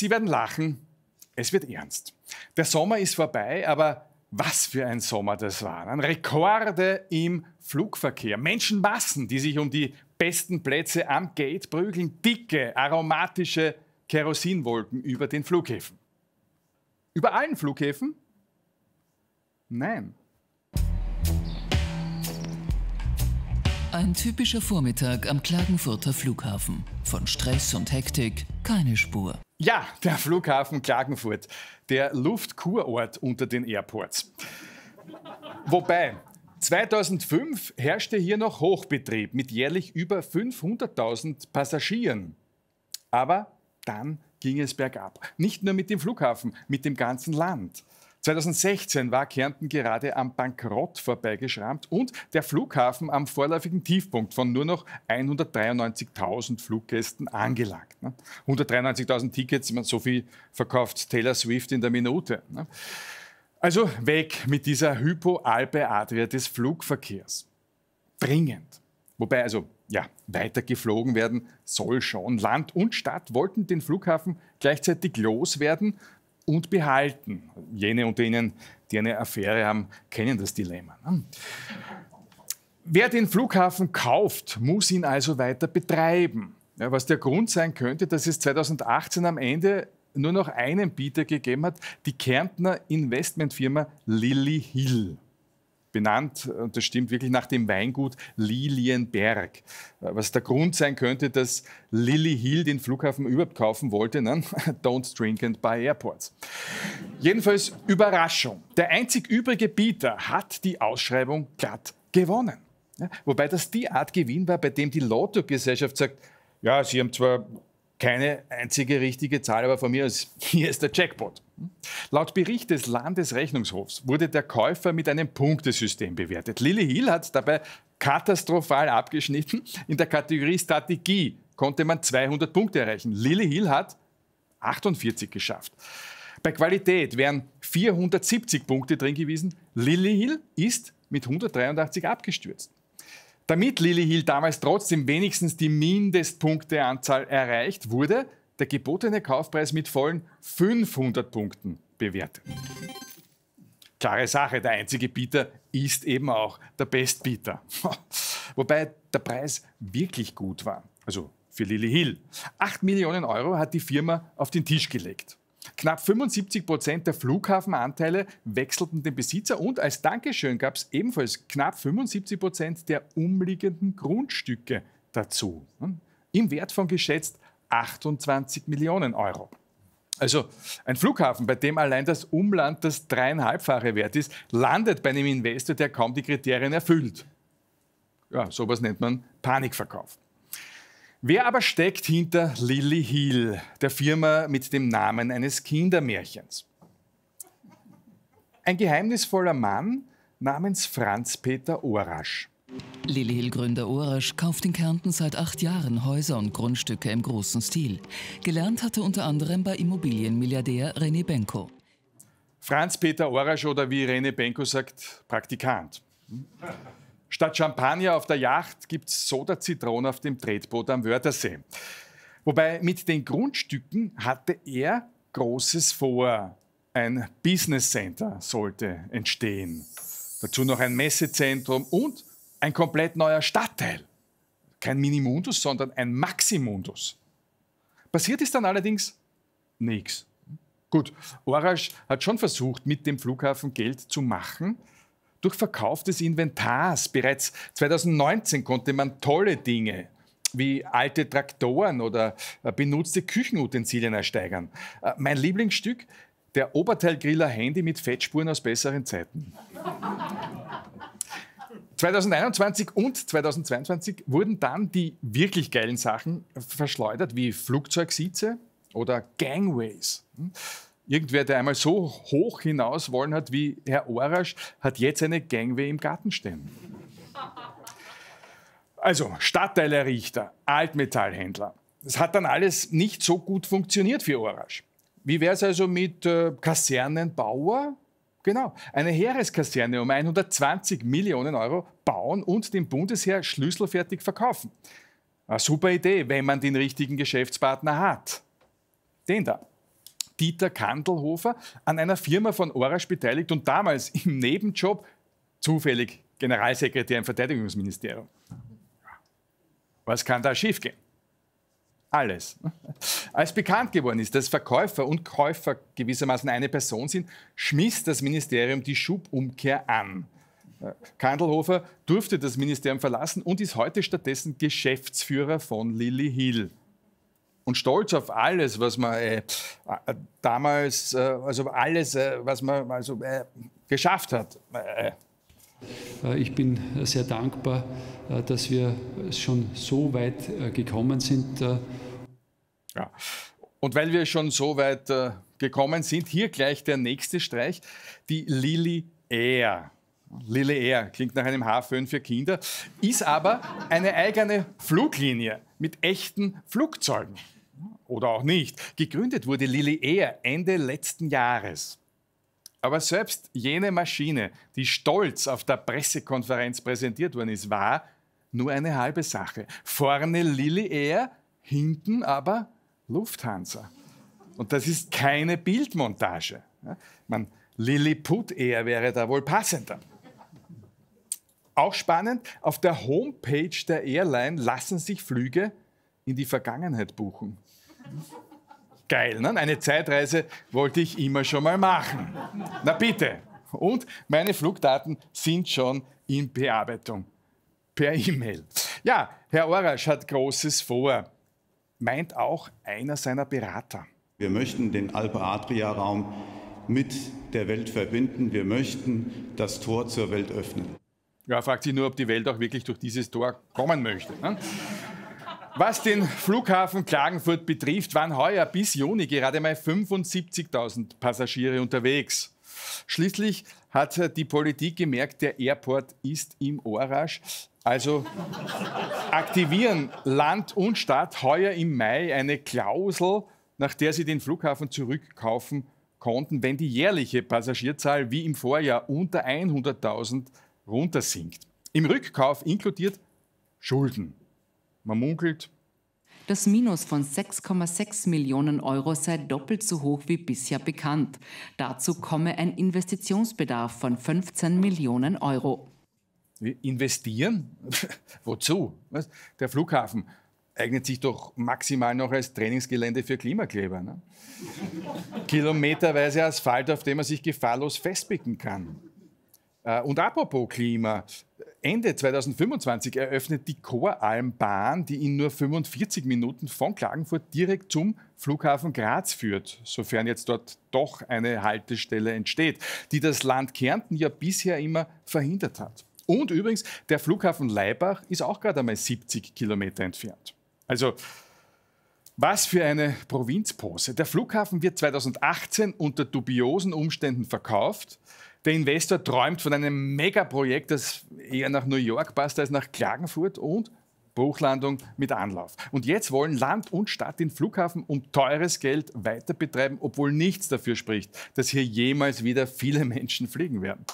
Sie werden lachen, es wird ernst. Der Sommer ist vorbei, aber was für ein Sommer das war. Ein ne? Rekorde im Flugverkehr. Menschenmassen, die sich um die besten Plätze am Gate prügeln. Dicke, aromatische Kerosinwolken über den Flughäfen. Über allen Flughäfen? Nein. Ein typischer Vormittag am Klagenfurter Flughafen. Von Stress und Hektik keine Spur. Ja, der Flughafen Klagenfurt, der Luftkurort unter den Airports. Wobei, 2005 herrschte hier noch Hochbetrieb mit jährlich über 500.000 Passagieren. Aber dann ging es bergab. Nicht nur mit dem Flughafen, mit dem ganzen Land. 2016 war Kärnten gerade am Bankrott vorbeigeschrammt und der Flughafen am vorläufigen Tiefpunkt von nur noch 193.000 Fluggästen angelangt. 193.000 ne? Tickets, so viel verkauft Taylor Swift in der Minute. Ne? Also weg mit dieser Hypo-Alpe-Adria des Flugverkehrs. Dringend. Wobei also, ja, weiter geflogen werden soll schon. Land und Stadt wollten den Flughafen gleichzeitig loswerden, und behalten. Jene unter Ihnen, die eine Affäre haben, kennen das Dilemma. Ne? Wer den Flughafen kauft, muss ihn also weiter betreiben. Ja, was der Grund sein könnte, dass es 2018 am Ende nur noch einen Bieter gegeben hat, die Kärntner Investmentfirma Lilly Hill benannt, und das stimmt wirklich, nach dem Weingut Lilienberg. Was der Grund sein könnte, dass Lily Hill den Flughafen überhaupt kaufen wollte. Ne? Don't drink and buy airports. Jedenfalls Überraschung. Der einzig übrige Bieter hat die Ausschreibung glatt gewonnen. Ja, wobei das die Art Gewinn war, bei dem die Lotto-Gesellschaft sagt, ja, Sie haben zwar keine einzige richtige Zahl, aber von mir aus, hier ist der Jackpot. Laut Bericht des Landesrechnungshofs wurde der Käufer mit einem Punktesystem bewertet. Lily Hill hat dabei katastrophal abgeschnitten. In der Kategorie Strategie konnte man 200 Punkte erreichen. Lily Hill hat 48 geschafft. Bei Qualität wären 470 Punkte drin gewesen. Lily Hill ist mit 183 abgestürzt. Damit Lilly Hill damals trotzdem wenigstens die Mindestpunkteanzahl erreicht, wurde der gebotene Kaufpreis mit vollen 500 Punkten bewertet. Klare Sache, der einzige Bieter ist eben auch der Bestbieter. Wobei der Preis wirklich gut war. Also für Lilly Hill. 8 Millionen Euro hat die Firma auf den Tisch gelegt. Knapp 75 Prozent der Flughafenanteile wechselten den Besitzer und als Dankeschön gab es ebenfalls knapp 75 Prozent der umliegenden Grundstücke dazu. Hm? Im Wert von geschätzt 28 Millionen Euro. Also ein Flughafen, bei dem allein das Umland das dreieinhalbfache wert ist, landet bei einem Investor, der kaum die Kriterien erfüllt. Ja, sowas nennt man Panikverkauf. Wer aber steckt hinter Lily Hill, der Firma mit dem Namen eines Kindermärchens? Ein geheimnisvoller Mann namens Franz Peter Orasch. Hill gründer Orasch kauft in Kärnten seit acht Jahren Häuser und Grundstücke im großen Stil. Gelernt hatte unter anderem bei Immobilienmilliardär René Benko. Franz Peter Orasch oder wie René Benko sagt, Praktikant. Statt Champagner auf der Yacht gibt's Soda-Zitronen auf dem Tretboot am Wörthersee. Wobei mit den Grundstücken hatte er Großes vor. Ein Business Center sollte entstehen. Dazu noch ein Messezentrum und ein komplett neuer Stadtteil. Kein Minimundus, sondern ein Maximundus. Passiert ist dann allerdings nichts. Gut, Orasch hat schon versucht, mit dem Flughafen Geld zu machen durch Verkauf des Inventars. Bereits 2019 konnte man tolle Dinge wie alte Traktoren oder äh, benutzte Küchenutensilien ersteigern. Äh, mein Lieblingsstück, der Oberteilgriller Handy mit Fettspuren aus besseren Zeiten. 2021 und 2022 wurden dann die wirklich geilen Sachen verschleudert, wie Flugzeugsitze oder Gangways. Hm? Irgendwer, der einmal so hoch hinaus wollen hat wie Herr Orasch, hat jetzt eine Gangway im Garten stehen. Also, Stadtteilerrichter, Altmetallhändler. Das hat dann alles nicht so gut funktioniert für Orasch. Wie wäre es also mit äh, Kasernenbauer? Genau, eine Heereskaserne um 120 Millionen Euro bauen und dem Bundesheer schlüsselfertig verkaufen. Eine super Idee, wenn man den richtigen Geschäftspartner hat. Den da. Dieter Kandelhofer an einer Firma von Orasch beteiligt und damals im Nebenjob zufällig Generalsekretär im Verteidigungsministerium. Was kann da schiefgehen? Alles. Als bekannt geworden ist, dass Verkäufer und Käufer gewissermaßen eine Person sind, schmiss das Ministerium die Schubumkehr an. Kandelhofer durfte das Ministerium verlassen und ist heute stattdessen Geschäftsführer von Lilly Hill und stolz auf alles, was man äh, äh, damals, äh, also alles, äh, was man also, äh, geschafft hat. Äh, ich bin sehr dankbar, dass wir schon so weit gekommen sind. Ja. Und weil wir schon so weit gekommen sind, hier gleich der nächste Streich, die Lily Air. Lily Air klingt nach einem Haarföhn für Kinder, ist aber eine eigene Fluglinie mit echten Flugzeugen oder auch nicht. Gegründet wurde Lilly Air Ende letzten Jahres. Aber selbst jene Maschine, die stolz auf der Pressekonferenz präsentiert worden ist, war nur eine halbe Sache. Vorne Lilly Air, hinten aber Lufthansa. Und das ist keine Bildmontage. Man, Lilliput Air wäre da wohl passender. Auch spannend, auf der Homepage der Airline lassen sich Flüge in die Vergangenheit buchen. Geil, ne? Eine Zeitreise wollte ich immer schon mal machen. Na bitte. Und meine Flugdaten sind schon in Bearbeitung. Per E-Mail. Ja, Herr Orasch hat Großes vor, meint auch einer seiner Berater. Wir möchten den Alpe-Adria-Raum mit der Welt verbinden. Wir möchten das Tor zur Welt öffnen. Ja, fragt sich nur, ob die Welt auch wirklich durch dieses Tor kommen möchte. Ne? Was den Flughafen Klagenfurt betrifft, waren heuer bis Juni gerade mal 75.000 Passagiere unterwegs. Schließlich hat die Politik gemerkt, der Airport ist im Orasch. Also aktivieren Land und Stadt heuer im Mai eine Klausel, nach der sie den Flughafen zurückkaufen konnten, wenn die jährliche Passagierzahl wie im Vorjahr unter 100.000 runtersinkt. Im Rückkauf inkludiert Schulden. Man munkelt. Das Minus von 6,6 Millionen Euro sei doppelt so hoch wie bisher bekannt. Dazu komme ein Investitionsbedarf von 15 Millionen Euro. Investieren? Wozu? Was? Der Flughafen eignet sich doch maximal noch als Trainingsgelände für Klimakleber. Ne? Kilometerweise Asphalt, auf dem man sich gefahrlos festbicken kann. Äh, und apropos Klima, Ende 2025 eröffnet die Choralmbahn, die in nur 45 Minuten von Klagenfurt direkt zum Flughafen Graz führt, sofern jetzt dort doch eine Haltestelle entsteht, die das Land Kärnten ja bisher immer verhindert hat. Und übrigens, der Flughafen Leibach ist auch gerade einmal 70 Kilometer entfernt. Also, was für eine Provinzpose. Der Flughafen wird 2018 unter dubiosen Umständen verkauft. Der Investor träumt von einem Megaprojekt, das eher nach New York passt als nach Klagenfurt und Bruchlandung mit Anlauf. Und jetzt wollen Land und Stadt den Flughafen um teures Geld weiter betreiben, obwohl nichts dafür spricht, dass hier jemals wieder viele Menschen fliegen werden.